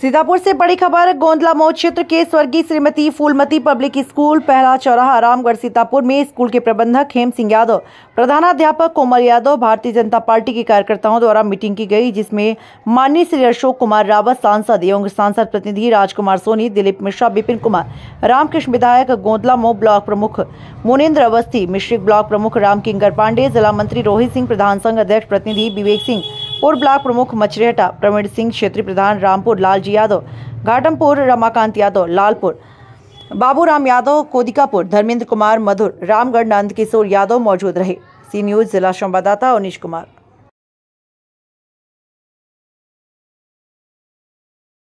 सीतापुर से बड़ी खबर गोंदला मऊ क्षेत्र के स्वर्गीय श्रीमती फूलमती पब्लिक स्कूल पहला चौराहा रामगढ़ सीतापुर में स्कूल के प्रबंधक हेम सिंह यादव प्रधानाध्यापक कोमल यादव भारतीय जनता पार्टी के कार्यकर्ताओं द्वारा मीटिंग की गई जिसमें माननीय श्री अशोक कुमार रावत सांसद एवं सांसद प्रतिनिधि राजकुमार सोनी दिलीप मिश्रा विपिन कुमार रामकृष्ण विधायक गोंदला मऊ ब्लॉक प्रमुख मुनेन्द्र अवस्थी मिश्रिक ब्लॉक प्रमुख रामकिंगर पांडे जिला मंत्री रोहित सिंह प्रधान संघ अध्यक्ष प्रतिनिधि विवेक सिंह पूर्व ब्लॉक प्रमुख मचरेटा प्रवीण सिंह क्षेत्रीय प्रधान रामपुर लालजी यादव घाटमपुर रमाकांत यादव लालपुर बाबूराम यादव कोदिकापुर धर्मेंद्र कुमार मधुर रामगढ़ नंद किशोर यादव मौजूद रहे सी न्यूज जिला संवाददाता अनिश कुमार